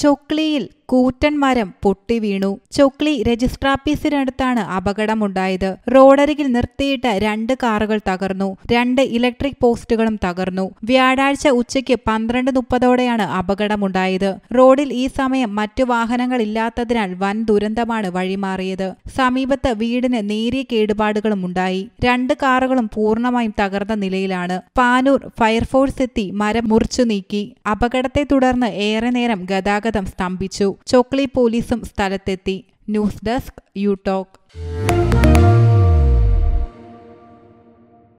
ചൊക്ലിയിൽ കൂറ്റൻ പൊട്ടി വീണു ചൊക്ലി രജിസ്ട്രാർ അപകടമുണ്ടായത് റോഡരികിൽ നിർത്തിയിട്ട രണ്ട് കാറുകൾ തകർന്നു രണ്ട് ഇലക്ട്രിക് പോസ്റ്റുകളും തകർന്നു വ്യാഴാഴ്ച ഉച്ചയ്ക്ക് പന്ത്രണ്ട് മുപ്പതോടെയാണ് അപകടമുണ്ടായത് റോഡിൽ ഈ സമയം മറ്റു വാഹനങ്ങൾ ഇല്ലാത്തതിനാൽ വൻ ദുരന്തമാണ് വഴിമാറിയത് സമീപത്ത് വീടിന് നേരിയ കേടുപാടുകളും ഉണ്ടായി രണ്ട് കാറുകളും പൂർണ്ണമായും തകർന്ന നിലയിലാണ് പാനൂർ ഫയർഫോഴ്സ് എത്തി മരം മുറിച്ചു നീക്കി അപകടത്തെ തുടർന്ന് ഏറെ നേരം ഗതാഗതം സ്തംഭിച്ചു ചോക്ലി പോലീസും സ്ഥലത്തെത്തി ന്യൂസ് ഡെസ്ക് യു ടോക്ക്